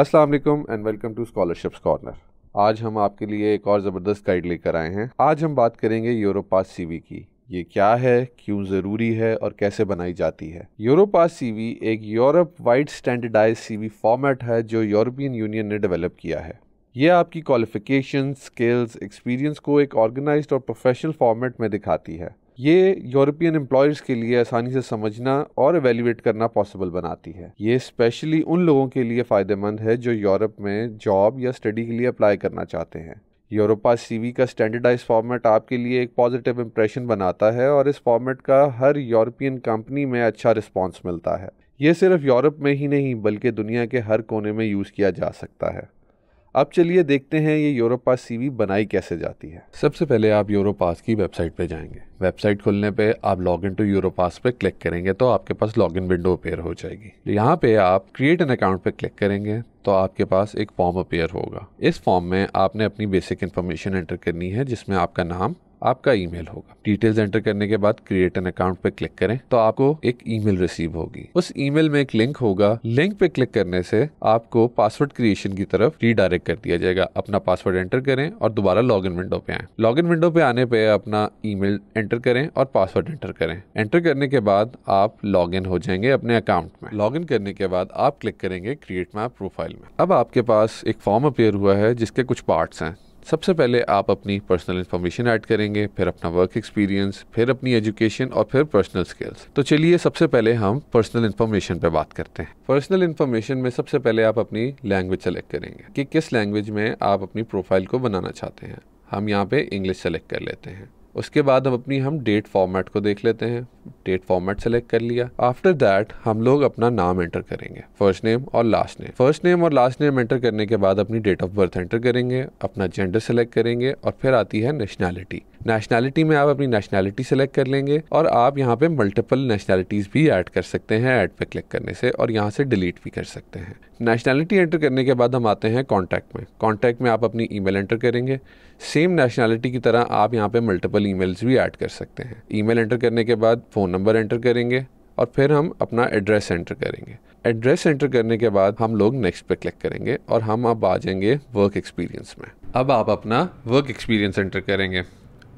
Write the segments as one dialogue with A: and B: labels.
A: अस्सलाम वालेकुम and welcome to scholarships corner आज हम आपके लिए एक और ज़बरदस्त गाइड लेकर आए हैं आज हम बात करेंगे यूरोपास सीवी की ये क्या है क्यों ज़रूरी है और कैसे बनाई जाती है यूरोपास सीवी एक Europe wide standardize CV format है जो यूरोपियन यूनियन ने डेवलप किया है ये आपकी क्वालिफिकेशन स्किल्स एक्सपीरियंस को एक ऑर्गेनाइज्ड और प्रोफेशनल फॉर्मेट में दिखाती है ये यूरोपियन एम्प्लॉयज़ के लिए आसानी से समझना और एवेल्यूएट करना पॉसिबल बनाती है ये स्पेशली उन लोगों के लिए फ़ायदेमंद है जो यूरोप में जॉब या स्टडी के लिए अप्लाई करना चाहते हैं यूरोपा सीवी का स्टैंडर्डाइज फॉर्मेट आपके लिए एक पॉजिटिव इम्प्रेशन बनाता है और इस फॉर्मेट का हर यूरोपियन कंपनी में अच्छा रिस्पॉन्स मिलता है ये सिर्फ यूरोप में ही नहीं बल्कि दुनिया के हर कोने में यूज़ किया जा सकता है अब चलिए देखते हैं ये यूरोपास सीवी बनाई कैसे जाती है सबसे पहले आप यूरोपास की वेबसाइट पे जाएंगे वेबसाइट खुलने पे आप लॉग इन टू यूरोपास पे क्लिक करेंगे तो आपके पास लॉग इन विंडो अपेयर हो जाएगी यहाँ पे आप क्रिएट एन अकाउंट पे क्लिक करेंगे तो आपके पास एक फॉर्म अपेयर होगा इस फॉर्म में आपने अपनी बेसिक इन्फॉर्मेशन एंटर करनी है जिसमें आपका नाम आपका ईमेल होगा डिटेल्स एंटर करने के बाद क्रिएट एन अकाउंट पे क्लिक करें तो आपको एक ईमेल रिसीव होगी उस ईमेल में एक लिंक होगा लिंक पे क्लिक करने से आपको पासवर्ड क्रिएशन की तरफ रीडायरेक्ट कर दिया जाएगा अपना पासवर्ड एंटर करें और दोबारा लॉग इन विंडो पे आए लॉग इन विंडो पे आने पे अपना ई एंटर करें और पासवर्ड एंटर करें एंटर करने के बाद आप लॉग इन हो जाएंगे अपने अकाउंट में लॉग इन करने के बाद आप क्लिक करेंगे क्रिएट माई प्रोफाइल में अब आपके पास एक फॉर्म अपेयर हुआ है जिसके कुछ पार्ट्स हैं सबसे पहले आप अपनी पर्सनल इन्फॉर्मेशन ऐड करेंगे फिर अपना वर्क एक्सपीरियंस फिर अपनी एजुकेशन और फिर पर्सनल स्किल्स तो चलिए सबसे पहले हम पर्सनल इन्फॉर्मेशन पर बात करते हैं पर्सनल इन्फॉर्मेशन में सबसे पहले आप अपनी लैंग्वेज सेलेक्ट करेंगे कि किस लैंग्वेज में आप अपनी प्रोफाइल को बनाना चाहते हैं हम यहाँ पे इंग्लिश सेलेक्ट कर लेते हैं उसके बाद हम अपनी हम डेट फॉर्मेट को देख लेते हैं डेट फॉर्मेट सेलेक्ट कर लिया आफ्टर दैट हम लोग अपना नाम एंटर करेंगे फर्स्ट नेम और लास्ट नेम फर्स्ट नेम और लास्ट नेम एंटर करने के बाद अपनी डेट ऑफ बर्थ एंटर करेंगे अपना जेंडर सेलेक्ट करेंगे और फिर आती है नेशनैलिटी नेशनैलिटी में आप अपनी नेशनैलिटी सेलेक्ट कर लेंगे और आप यहाँ पे मल्टीपल नेशनैलिटीज़ भी ऐड कर सकते हैं ऐड पे क्लिक करने से और यहाँ से डिलीट भी कर सकते हैं नेशनैलिटी एंटर करने के बाद हम आते हैं कॉन्टैक्ट में कॉन्टैक्ट में आप अपनी मेल एंटर करेंगे सेम नेशनैलिटी की तरह आप यहाँ पे मल्टीपल मेल्स भी ऐड कर सकते हैं मेल एंटर करने के बाद फ़ोन नंबर एंटर करेंगे और फिर हम अपना एड्रेस एंटर करेंगे एड्रेस एंटर करने के बाद हम लोग नेक्स्ट पे क्लिक करेंगे और हम अब आ जाएंगे वर्क एक्सपीरियंस में अब आप अपना वर्क एक्सपीरियंस एंटर करेंगे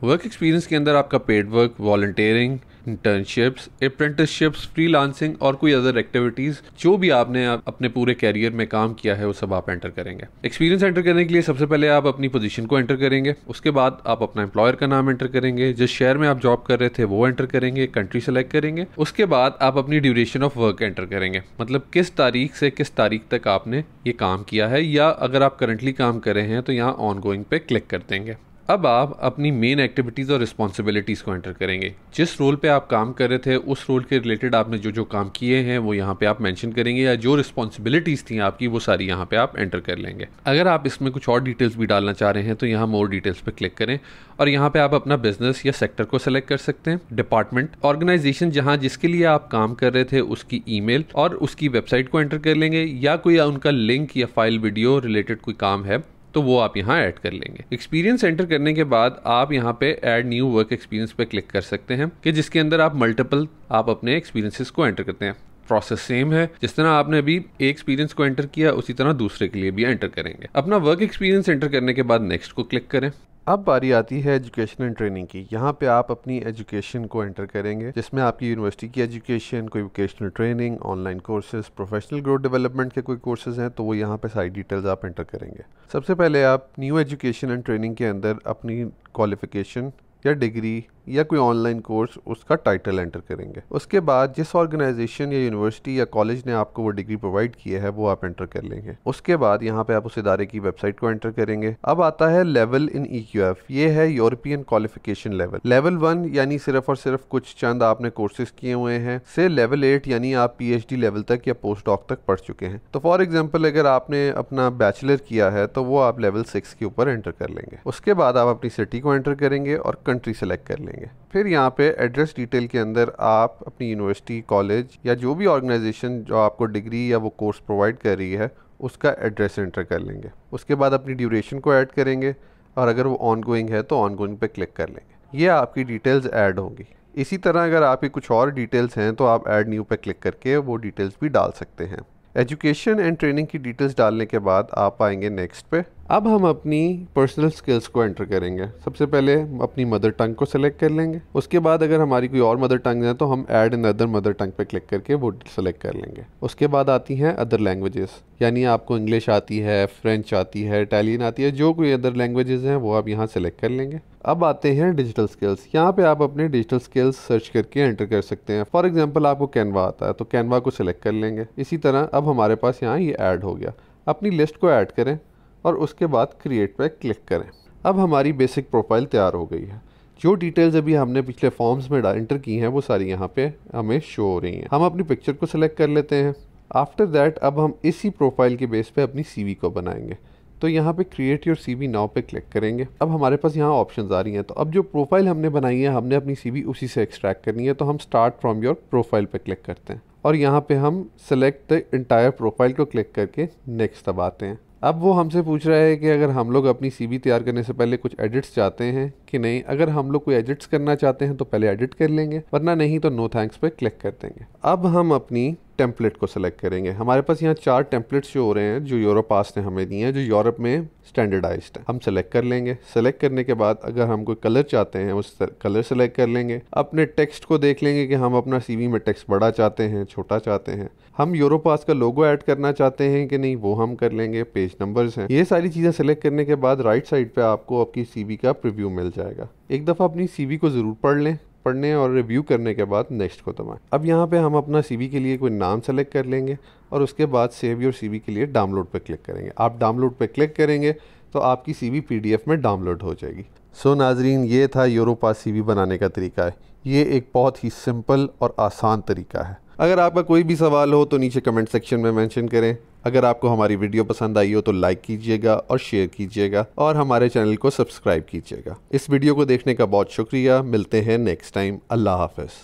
A: वर्क एक्सपीरियंस के अंदर आपका paid work volunteering internships apprenticeships freelancing और कोई अदर एक्टिविटीज़ जो भी आपने आप अपने पूरे कैरियर में काम किया है वो सब आप एंटर करेंगे एक्सपीरियंस एंटर करने के लिए सबसे पहले आप अपनी पोजीशन को एंटर करेंगे उसके बाद आप अपना एम्प्लॉयर का नाम एंटर करेंगे जिस शहर में आप जॉब कर रहे थे वो एंटर करेंगे कंट्री सेलेक्ट करेंगे उसके बाद आप अपनी ड्यूरेशन ऑफ वर्क एंटर करेंगे मतलब किस तारीख से किस तारीख तक आपने ये काम किया है या अगर आप करंटली काम कर रहे हैं तो यहाँ ऑन गोइंग पे क्लिक कर देंगे अब आप अपनी मेन एक्टिविटीज़ और रिस्पॉन्सिबिलिटीज़ को एंटर करेंगे जिस रोल पे आप काम कर रहे थे उस रोल के रिलेटेड आपने जो जो काम किए हैं वो यहाँ पे आप मेंशन करेंगे या जो रिस्पॉन्सिबिलिटीज़ थी आपकी वो सारी यहाँ पे आप एंटर कर लेंगे अगर आप इसमें कुछ और डिटेल्स भी डालना चाह रहे हैं तो यहाँ मोर डिटेल्स पर क्लिक करें और यहाँ पर आप अपना बिजनेस या सेक्टर को सेलेक्ट कर सकते हैं डिपार्टमेंट ऑर्गेनाइजेशन जहाँ जिसके लिए आप काम कर रहे थे उसकी ई और उसकी वेबसाइट को एंटर कर लेंगे या कोई उनका लिंक या फाइल वीडियो रिलेटेड कोई काम है तो वो आप यहाँ ऐड कर लेंगे एक्सपीरियंस एंटर करने के बाद आप यहाँ पे ऐड न्यू वर्क एक्सपीरियंस पे क्लिक कर सकते हैं कि जिसके अंदर आप मल्टीपल आप अपने एक्सपीरियंसेस को एंटर करते हैं प्रोसेस सेम है जिस तरह आपने अभी एक एक्सपीरियंस को एंटर किया उसी तरह दूसरे के लिए भी एंटर करेंगे अपना वर्क एक्सपीरियंस एंटर करने के बाद नेक्स्ट को क्लिक करें अब बारी आती है एजुकेशन एंड ट्रेनिंग की यहाँ पे आप अपनी एजुकेशन को एंटर करेंगे जिसमें आपकी यूनिवर्सिटी की एजुकेशन कोई vocational training online courses professional growth development के कोई कोर्सेज हैं तो वो यहाँ पे सारी डिटेल्स आप एंटर करेंगे सबसे पहले आप न्यू एजुकेशन एंड ट्रेनिंग के अंदर अपनी क्वालिफिकेशन या डिग्री या कोई ऑनलाइन कोर्स उसका टाइटल एंटर करेंगे उसके बाद जिस ऑर्गेनाइजेशन या यूनिवर्सिटी या कॉलेज ने आपको वो डिग्री प्रोवाइड किया है वो आप एंटर कर लेंगे उसके बाद यहाँ पे आप उस इदारे की वेबसाइट को एंटर करेंगे अब आता है level in E Q F ये है European qualification level level one यानी सिर्फ और सिर्फ कुछ चंद आपने कोर्सेज किए हुए हैं से लेवल एट यानी आप पी लेवल तक या पोस्ट डॉक तक पढ़ चुके हैं तो फॉर एग्जाम्पल अगर आपने अपना बैचलर किया है तो वो आप लेवल सिक्स के ऊपर एंटर कर लेंगे उसके बाद आप अपनी सिटी को एंटर करेंगे और कंट्री सेलेक्ट कर लेंगे करेंगे फिर यहाँ पे एड्रेस डिटेल के अंदर आप अपनी यूनिवर्सिटी कॉलेज या जो भी ऑर्गेनाइजेशन जो आपको डिग्री या वो कोर्स प्रोवाइड कर रही है उसका एड्रेस एंटर कर लेंगे उसके बाद अपनी ड्यूरेशन को ऐड करेंगे और अगर वो ऑन गोइंग है तो ऑन गोइंग पर क्लिक कर लेंगे ये आपकी डिटेल्स ऐड होंगी इसी तरह अगर आपकी कुछ और डिटेल्स हैं तो आप ऐड न्यू पर क्लिक करके वो डिटेल्स भी डाल सकते हैं एजुकेशन एंड ट्रेनिंग की डिटेल्स डालने के बाद आप आएंगे नेक्स्ट पे अब हम अपनी पर्सनल स्किल्स को एंटर करेंगे सबसे पहले अपनी मदर टंग को सेलेक्ट कर लेंगे उसके बाद अगर हमारी कोई और मदर टंग है तो हम add in other mother tongue पे क्लिक करके वो सेलेक्ट कर लेंगे उसके बाद आती हैं अदर लैंग्वेजेस यानी आपको इंग्लिश आती है फ्रेंच आती है इटालियन आती है जो कोई अदर लैंग्वेजेस हैं वो आप यहाँ सेलेक्ट कर लेंगे अब आते हैं डिजिटल स्किल्स यहाँ पे आप अपने डिजिटल स्किल्स सर्च करके एंटर कर सकते हैं फॉर एग्ज़ाम्पल आपको कैनवा आता है तो कैनवा को सिलेक्ट कर लेंगे इसी तरह अब हमारे पास यहाँ ये ऐड हो गया अपनी लिस्ट को ऐड करें और उसके बाद क्रिएट पर क्लिक करें अब हमारी बेसिक प्रोफाइल तैयार हो गई है जो डिटेल्स अभी हमने पिछले फॉर्म्स में इंटर की हैं वो सारी यहाँ पे हमें शो हो रही हैं हम अपनी पिक्चर को सिलेक्ट कर लेते हैं आफ्टर दैट अब हम इसी प्रोफाइल के बेस पे अपनी सीवी को बनाएंगे तो यहाँ पे क्रिएट योर सीवी नाउ पे क्लिक करेंगे अब हमारे पास यहाँ ऑप्शंस आ रही हैं तो अब जो प्रोफाइल हमने बनाई है हमने अपनी सी उसी से एक्सट्रैक्ट करनी है तो हम स्टार्ट फ्रॉम योर प्रोफाइल पर क्लिक करते हैं और यहाँ पर हम सेलेक्ट द इंटायर प्रोफाइल को क्लिक करके नेक्स्ट दबाते हैं अब वो हमसे पूछ रहा है कि अगर हम लोग अपनी सीवी तैयार करने से पहले कुछ एडिट्स चाहते हैं कि नहीं अगर हम लोग कोई एडिट्स करना चाहते हैं तो पहले एडिट कर लेंगे वरना नहीं तो नो थैंक्स पे क्लिक कर देंगे अब हम अपनी टेम्पलेट को सेलेक्ट करेंगे हमारे पास यहाँ चार टेम्पलेट्स जो हो रहे हैं जो यूरोपास ने हमें दिए हैं जो यूरोप में स्टैंडर्डाइज है हम सेलेक्ट कर लेंगे सेलेक्ट करने के बाद अगर हम कोई कलर चाहते हैं उस कलर सेलेक्ट कर लेंगे अपने टेक्स्ट को देख लेंगे कि हम अपना सीवी में टेक्स्ट बड़ा चाहते हैं छोटा चाहते हैं हम यूरोपास का लोगो ऐड करना चाहते हैं कि नहीं वो हम कर लेंगे पेज नंबर्स हैं ये सारी चीज़ें सेलेक्ट करने के बाद राइट साइड पर आपको आपकी सी का प्रिव्यू मिल जाए जाएगा एक दफ़ा अपनी सी को ज़रूर पढ़ लें पढ़ने और रिव्यू करने के बाद नेक्स्ट को तमाम अब यहाँ पे हम अपना सीवी के लिए कोई नाम सेलेक्ट कर लेंगे और उसके बाद सेव योर सीवी के लिए डाउनलोड पर क्लिक करेंगे आप डाउनलोड पर क्लिक करेंगे तो आपकी सीवी पीडीएफ में डाउनलोड हो जाएगी सो so, नाजरीन ये था यूरोपा बी बनाने का तरीका है ये एक बहुत ही सिंपल और आसान तरीका है अगर आपका कोई भी सवाल हो तो नीचे कमेंट सेक्शन में मेंशन करें अगर आपको हमारी वीडियो पसंद आई हो तो लाइक कीजिएगा और शेयर कीजिएगा और हमारे चैनल को सब्सक्राइब कीजिएगा इस वीडियो को देखने का बहुत शुक्रिया मिलते हैं नेक्स्ट टाइम अल्लाह हाफिज़